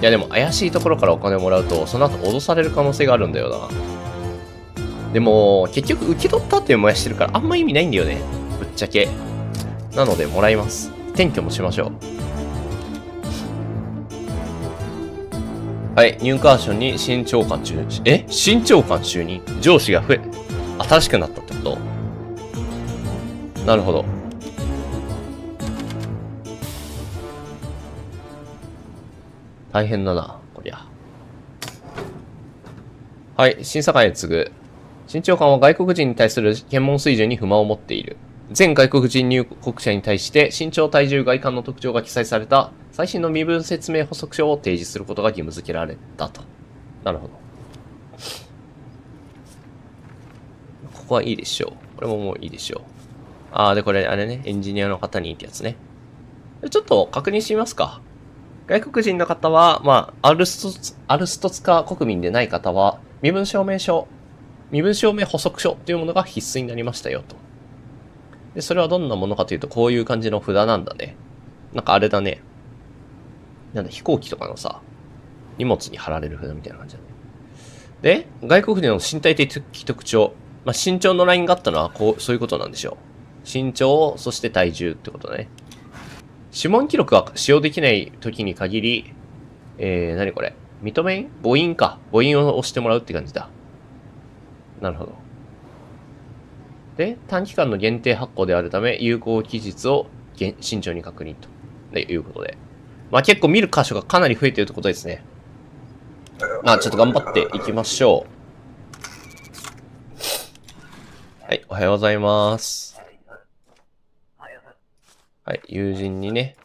いやでも怪しいところからお金もらうと、その後脅される可能性があるんだよな。でも、結局受け取ったって燃やしてるからあんま意味ないんだよね。ぶっちゃけ。なのでもらいます。転居もしましょう。はい、入管ンに新長官中、え新長官就任上司が増え、新しくなったってことなるほど。大変だな、こりゃ。はい、審査会へ次ぐ。新長官は外国人に対する検問水準に不満を持っている。全外国人入国者に対して身長、体重、外観の特徴が記載された最新の身分説明補足書を提示することが義務付けられたと。なるほど。ここはいいでしょう。これももういいでしょう。ああ、で、これ、あれね、エンジニアの方にってやつね。ちょっと確認してみますか。外国人の方は、まあ、アルストツ、アルストツカ国民でない方は、身分証明書、身分証明補足書というものが必須になりましたよと。で、それはどんなものかというと、こういう感じの札なんだね。なんかあれだね。なんだ、飛行機とかのさ、荷物に貼られる札みたいな感じだね。で、外国人の身体的特徴。まあ、身長のラインがあったのは、こう、そういうことなんでしょう。身長、そして体重ってことだね。指紋記録が使用できない時に限り、えー、何これ認めん母音か。母音を押してもらうって感じだ。なるほど。で、短期間の限定発行であるため、有効期日を慎重に確認と。ということで。まあ結構見る箇所がかなり増えてるってことですね。まあちょっと頑張っていきましょう。はい、おはようございます。はい、友人にね。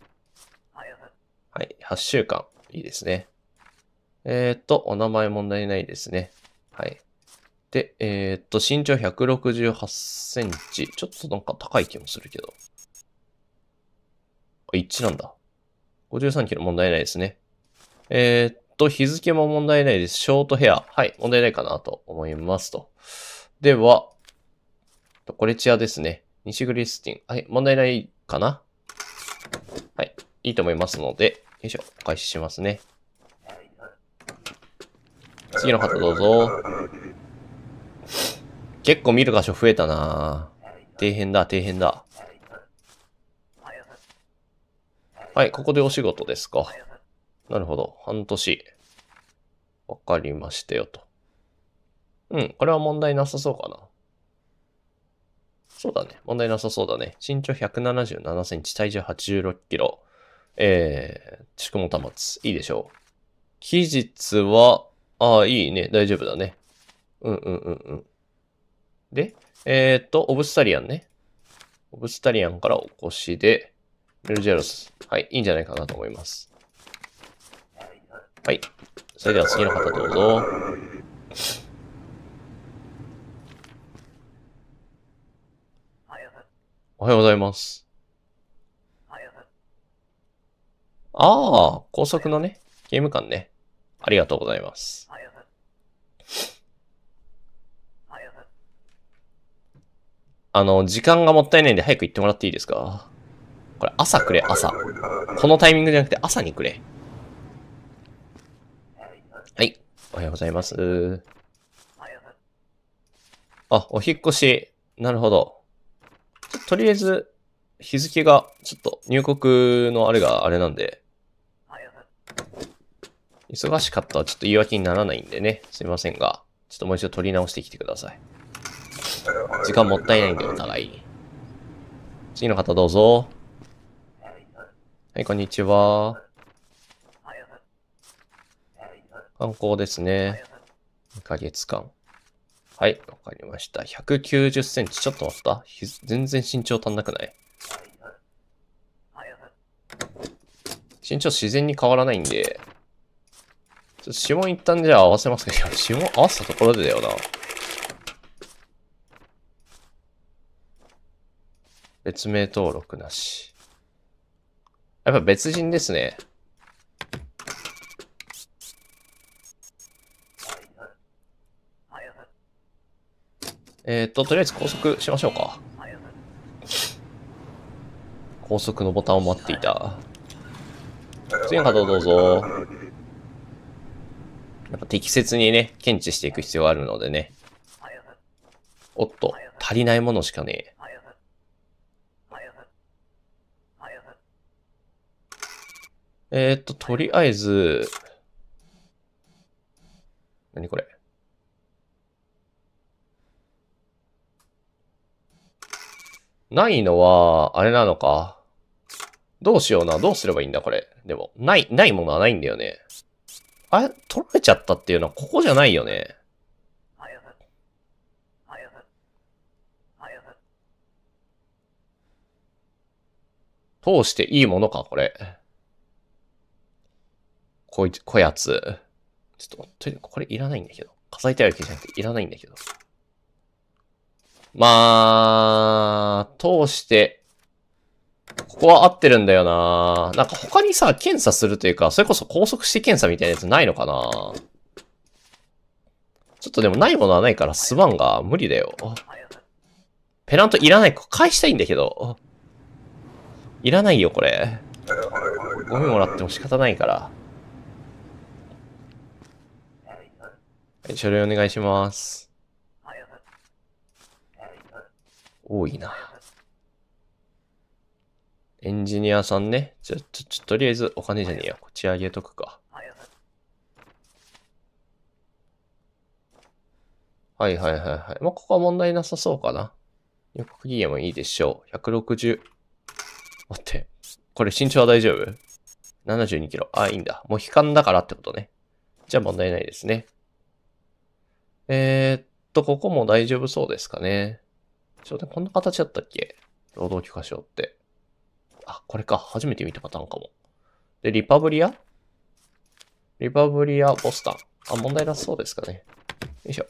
はい、8週間。いいですね。えー、っと、お名前問題ないですね。はい。で、えー、っと、身長168センチ。ちょっとなんか高い気もするけど。あ、1なんだ。53キロ問題ないですね。えー、っと、日付も問題ないです。ショートヘア。はい、問題ないかなと思いますと。では、これチアですね。西グリスティン。はい、問題ないかないいと思いますので、よいしょ、お返ししますね。次の方どうぞ。結構見る箇所増えたな底辺だ、底辺だ。はい、ここでお仕事ですか。なるほど。半年。わかりましたよと。うん、これは問題なさそうかな。そうだね。問題なさそうだね。身長177センチ、体重86キロ。えー、宿毛端末。いいでしょう。期日は、ああ、いいね。大丈夫だね。うんうんうんうん。で、えー、っと、オブスタリアンね。オブスタリアンからお越しで、メルジェロス。はい、いいんじゃないかなと思います。はい。それでは次の方どうぞ。おはようございます。ああ、高速のね、ゲーム感ね。ありがとうございます。あの、時間がもったいないんで早く行ってもらっていいですかこれ朝くれ、朝。このタイミングじゃなくて朝にくれ。はい。おはようございます。あ、お引越し。なるほど。とりあえず、日付が、ちょっと入国のあれがあれなんで、忙しかったはちょっと言い訳にならないんでね、すいませんが、ちょっともう一度取り直してきてください。時間もったいないんで、お互い。次の方どうぞ。はい、こんにちは。観光ですね。2ヶ月間。はい、わかりました。190センチ。ちょっと待った。全然身長足んなくない身長自然に変わらないんで、ちょっと指紋一旦じゃあ合わせますけど、指紋合わせたところでだよな。別名登録なし。やっぱ別人ですね。えっ、ー、と、とりあえず拘束しましょうか。高速のボタンを待っていた。次の方どうぞ。やっぱ適切にね、検知していく必要あるのでね。おっと、足りないものしかねえ。えー、っと、とりあえず、何これ。ないのは、あれなのか。どうしような。どうすればいいんだ、これ。でも、ない、ないものはないんだよね。あれ、取られちゃったっていうのはここじゃないよね。通していいものか、これ。こいつ、こやつ。ちょっと、とにかくこれいらないんだけど。火災手わけじゃなくていらないんだけど。まあ、通してここは合ってるんだよななんか他にさ、検査するというか、それこそ高速して検査みたいなやつないのかなちょっとでもないものはないからすまんが無理だよ。ペナントいらない。返したいんだけど。いらないよ、これ。ゴミもらっても仕方ないから。はい、書類お願いします。多いな。エンジニアさんね。じゃ、ちょ、ちょ、とりあえずお金じゃねえよ。こっち上げとくか。はいはいはいはい。まあ、ここは問題なさそうかな。予告期限もいいでしょう。160。待って。これ身長は大丈夫 ?72 キロ。あ、いいんだ。もう悲観だからってことね。じゃあ問題ないですね。えー、っと、ここも大丈夫そうですかね。ちょっとこんな形だったっけ労働許可証って。あ、これか。初めて見たパターンかも。で、リパブリアリパブリア・ボスタン。あ、問題なそうですかね。よいしょ。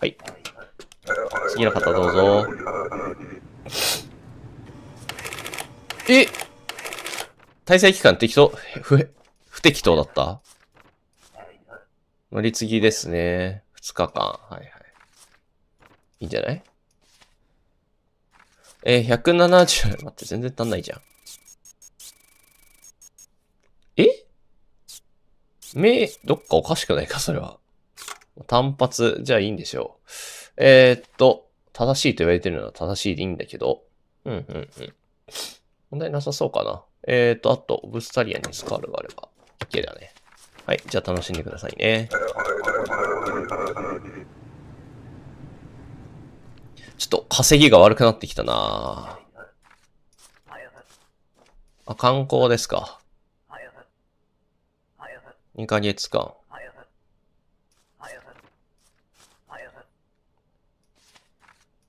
はい。次の方どうぞ。え滞在期間適当不、不適当だった乗り継ぎですね。2日間。はいはい。いいんじゃないえー、170、待って、全然足んないじゃん。え目、どっかおかしくないか、それは。単発じゃあいいんでしょう。えー、っと、正しいと言われてるのは正しいでいいんだけど。うんうんうん。問題なさそうかな。えー、っと、あと、オブスタリアにスカールがあれば、OK だね。はい、じゃあ楽しんでくださいね。ちょっと稼ぎが悪くなってきたなあ、観光ですか。2ヶ月間。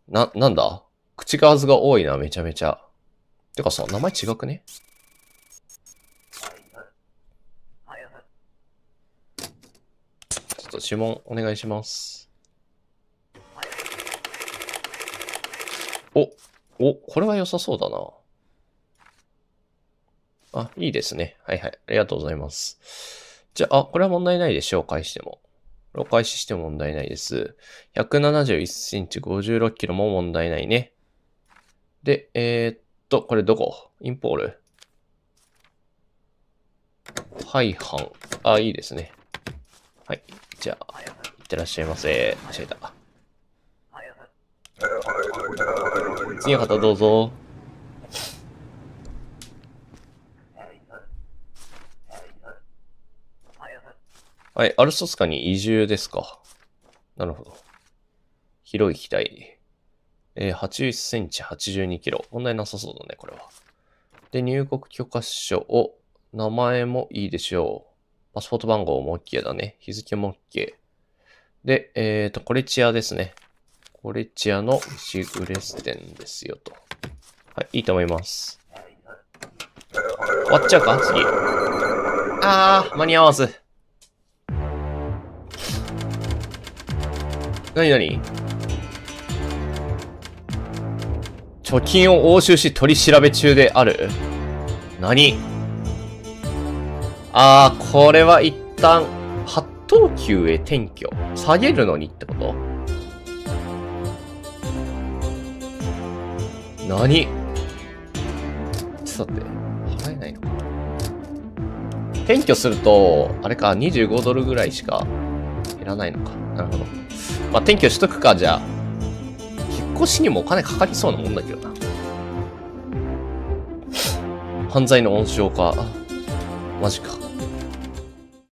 な、なんだ口数が多いな、めちゃめちゃ。てかさ、名前違くねちょっと指紋お願いします。お、お、これは良さそうだな。あ、いいですね。はいはい。ありがとうございます。じゃあ、あ、これは問題ないで紹介しても。お返ししても問題ないです。171センチ56キロも問題ないね。で、えー、っと、これどこインポール。はいはん。あ、いいですね。はい。じゃあ、いってらっしゃいませ。間違えた。次の方どうぞ。はい、アルソスカに移住ですか。なるほど。広い機体。えー、81センチ、82キロ。問題なさそうだね、これは。で、入国許可書を、名前もいいでしょう。パスポート番号も OK だね。日付も OK。で、えっ、ー、と、これチアですね。コレチアのシグレス店ですよと。はい、いいと思います。終わっちゃうか次。あー、間に合わず。なになに貯金を押収し取り調べ中である。何あー、これは一旦、八等級へ転居。下げるのにってこと何ちょっと待って。払えないのかな転居すると、あれか、25ドルぐらいしかいらないのか。なるほど。まあ、転居しとくか、じゃあ。引っ越しにもお金かかりそうなもんだけどな。犯罪の温床か。マジか。